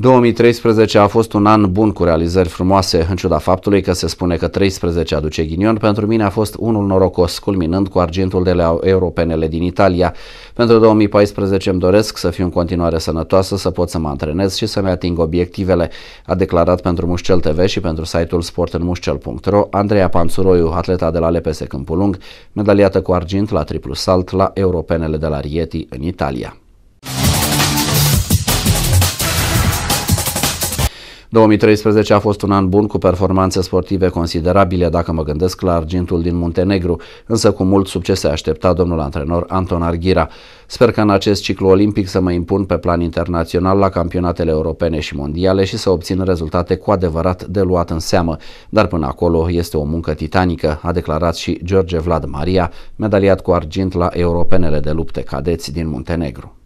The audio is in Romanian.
2013 a fost un an bun cu realizări frumoase, în ciuda faptului că se spune că 13 aduce ghinion, pentru mine a fost unul norocos, culminând cu argintul de la europenele din Italia. Pentru 2014 îmi doresc să fiu în continuare sănătoasă, să pot să mă antrenez și să-mi ating obiectivele, a declarat pentru Mușcel TV și pentru site-ul sportinmușcel.ro Andreea Panțuroiu, atleta de la LPS Câmpulung, medaliată cu argint la triplu salt la europenele de la Rieti în Italia. 2013 a fost un an bun cu performanțe sportive considerabile dacă mă gândesc la argintul din Muntenegru, însă cu mult succes se aștepta domnul antrenor Anton Arghira. Sper că în acest ciclu olimpic să mă impun pe plan internațional la campionatele europene și mondiale și să obțin rezultate cu adevărat de luat în seamă, dar până acolo este o muncă titanică, a declarat și George Vlad Maria, medaliat cu argint la europenele de lupte cadeți din Muntenegru.